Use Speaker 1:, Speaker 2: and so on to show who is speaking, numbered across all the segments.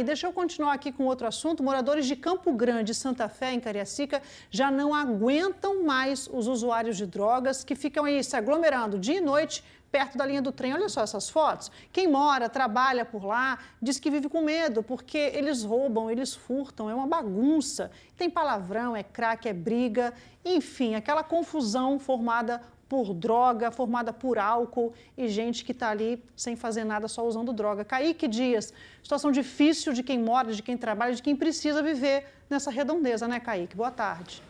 Speaker 1: E deixa eu continuar aqui com outro assunto. Moradores de Campo Grande, Santa Fé, em Cariacica, já não aguentam mais os usuários de drogas que ficam aí se aglomerando dia e noite perto da linha do trem. Olha só essas fotos. Quem mora, trabalha por lá, diz que vive com medo, porque eles roubam, eles furtam, é uma bagunça. Tem palavrão, é crack, é briga, enfim, aquela confusão formada por droga, formada por álcool e gente que está ali sem fazer nada, só usando droga. Kaique Dias, situação difícil de quem mora, de quem trabalha, de quem precisa viver nessa redondeza, né, Kaique? Boa tarde.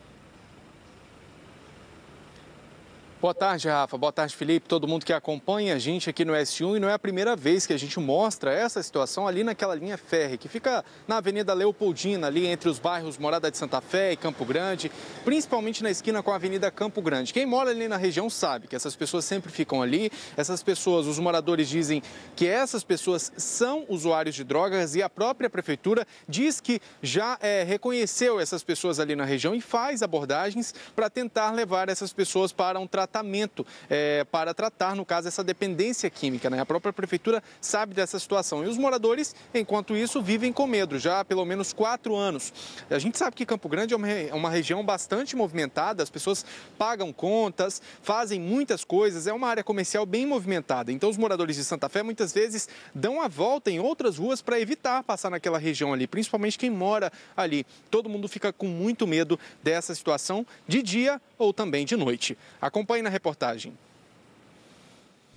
Speaker 2: Boa tarde, Rafa. Boa tarde, Felipe. Todo mundo que acompanha a gente aqui no S1 e não é a primeira vez que a gente mostra essa situação ali naquela linha férrea que fica na Avenida Leopoldina, ali entre os bairros Morada de Santa Fé e Campo Grande, principalmente na esquina com a Avenida Campo Grande. Quem mora ali na região sabe que essas pessoas sempre ficam ali. Essas pessoas, os moradores dizem que essas pessoas são usuários de drogas e a própria prefeitura diz que já é, reconheceu essas pessoas ali na região e faz abordagens para tentar levar essas pessoas para um tratamento tratamento é, para tratar, no caso, essa dependência química. Né? A própria prefeitura sabe dessa situação. E os moradores, enquanto isso, vivem com medo, já há pelo menos quatro anos. A gente sabe que Campo Grande é uma, é uma região bastante movimentada, as pessoas pagam contas, fazem muitas coisas, é uma área comercial bem movimentada. Então, os moradores de Santa Fé muitas vezes dão a volta em outras ruas para evitar passar naquela região ali, principalmente quem mora ali. Todo mundo fica com muito medo dessa situação de dia ou também de noite. Acompanhe aí na reportagem.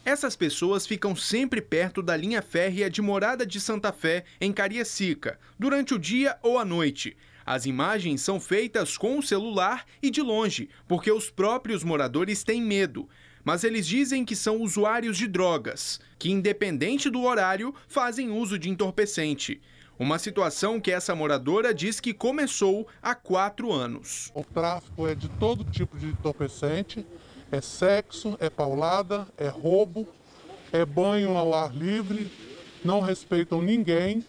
Speaker 2: Essas pessoas ficam sempre perto da linha férrea de Morada de Santa Fé, em Cariacica, durante o dia ou a noite. As imagens são feitas com o celular e de longe, porque os próprios moradores têm medo. Mas eles dizem que são usuários de drogas, que, independente do horário, fazem uso de entorpecente. Uma situação que essa moradora diz que começou há quatro anos. O tráfico
Speaker 3: é de todo tipo de entorpecente é sexo, é paulada, é roubo, é banho ao ar livre, não respeitam ninguém,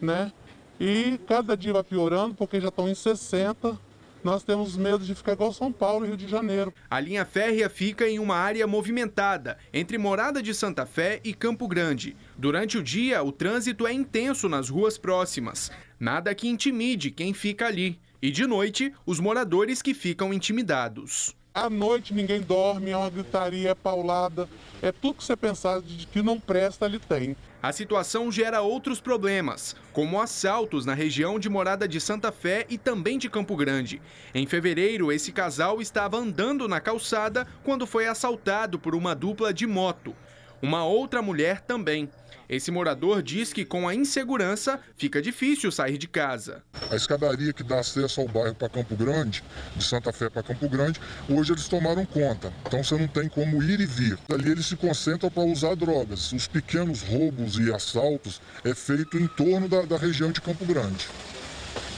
Speaker 3: né? E cada dia vai piorando, porque já estão em 60, nós temos medo de ficar igual São Paulo e Rio de Janeiro.
Speaker 2: A linha férrea fica em uma área movimentada, entre Morada de Santa Fé e Campo Grande. Durante o dia, o trânsito é intenso nas ruas próximas. Nada que intimide quem fica ali. E de noite, os moradores que ficam intimidados.
Speaker 3: À noite ninguém dorme, é uma gritaria, é paulada, é tudo que você
Speaker 2: pensar de que não presta, ele tem. A situação gera outros problemas, como assaltos na região de Morada de Santa Fé e também de Campo Grande. Em fevereiro, esse casal estava andando na calçada quando foi assaltado por uma dupla de moto. Uma outra mulher também. Esse morador diz que com a insegurança fica difícil sair de casa.
Speaker 3: A escadaria que dá acesso ao bairro para Campo Grande, de Santa Fé para Campo Grande, hoje eles tomaram conta. Então você não tem como ir e vir. Ali eles se concentram para usar drogas. Os pequenos roubos e assaltos é feito em torno da, da região de Campo Grande.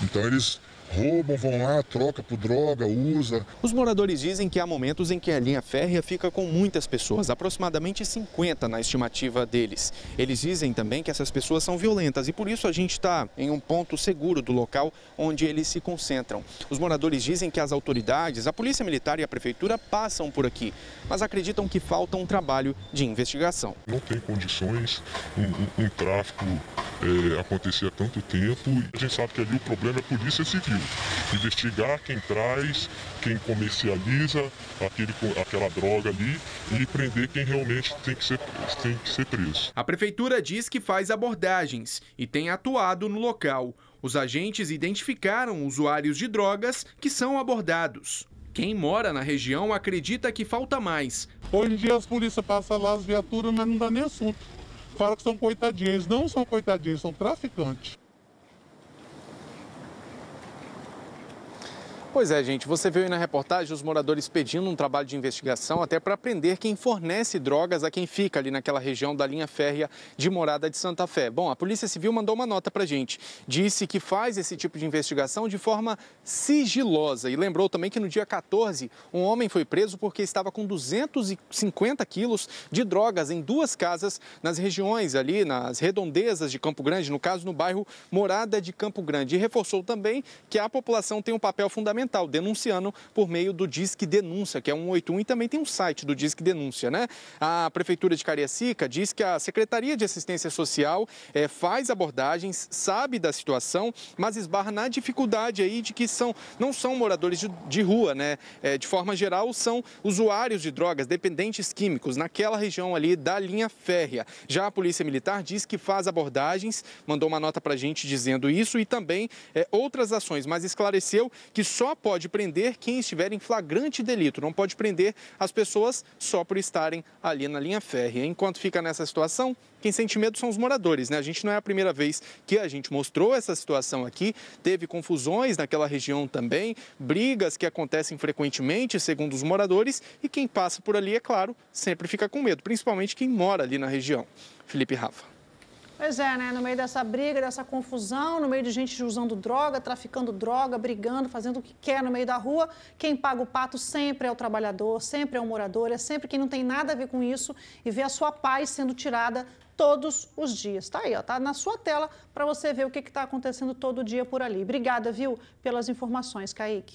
Speaker 3: Então eles roubam, vão lá, troca por droga, usa.
Speaker 2: Os moradores dizem que há momentos em que a linha férrea fica com muitas pessoas, aproximadamente 50 na estimativa deles. Eles dizem também que essas pessoas são violentas e por isso a gente está em um ponto seguro do local onde eles se concentram. Os moradores dizem que as autoridades, a polícia militar e a prefeitura passam por aqui, mas acreditam que falta um trabalho de investigação.
Speaker 3: Não tem condições um, um, um tráfico é, eh, acontecer há tanto tempo. A gente sabe que ali o problema é a polícia civil investigar quem traz, quem
Speaker 2: comercializa aquele, aquela droga ali e prender quem realmente tem que, ser, tem que ser preso. A prefeitura diz que faz abordagens e tem atuado no local. Os agentes identificaram usuários de drogas que são abordados. Quem mora na região acredita que falta mais. Hoje em dia as polícias passam lá as
Speaker 3: viaturas, mas não dá nem assunto. Fala que são coitadinhos. Não são coitadinhos, são traficantes.
Speaker 2: Pois é, gente. Você viu aí na reportagem os moradores pedindo um trabalho de investigação até para prender quem fornece drogas a quem fica ali naquela região da linha férrea de Morada de Santa Fé. Bom, a Polícia Civil mandou uma nota para gente. Disse que faz esse tipo de investigação de forma sigilosa e lembrou também que no dia 14 um homem foi preso porque estava com 250 quilos de drogas em duas casas nas regiões ali, nas redondezas de Campo Grande, no caso no bairro Morada de Campo Grande. E reforçou também que a população tem um papel fundamental denunciando por meio do Disque Denúncia, que é 181 e também tem um site do Disque Denúncia, né? A Prefeitura de Cariacica diz que a Secretaria de Assistência Social é, faz abordagens, sabe da situação, mas esbarra na dificuldade aí de que são, não são moradores de, de rua, né? É, de forma geral, são usuários de drogas, dependentes químicos, naquela região ali da linha férrea. Já a Polícia Militar diz que faz abordagens, mandou uma nota para a gente dizendo isso e também é, outras ações, mas esclareceu que só pode prender quem estiver em flagrante delito, não pode prender as pessoas só por estarem ali na linha férrea. Enquanto fica nessa situação, quem sente medo são os moradores, né? A gente não é a primeira vez que a gente mostrou essa situação aqui, teve confusões naquela região também, brigas que acontecem frequentemente, segundo os moradores, e quem passa por ali, é claro, sempre fica com medo, principalmente quem mora ali na região. Felipe Rafa.
Speaker 1: Pois é, né? No meio dessa briga, dessa confusão, no meio de gente usando droga, traficando droga, brigando, fazendo o que quer no meio da rua, quem paga o pato sempre é o trabalhador, sempre é o morador, é sempre quem não tem nada a ver com isso e vê a sua paz sendo tirada todos os dias. Tá aí, ó, tá na sua tela para você ver o que está acontecendo todo dia por ali. Obrigada, viu, pelas informações, Kaique.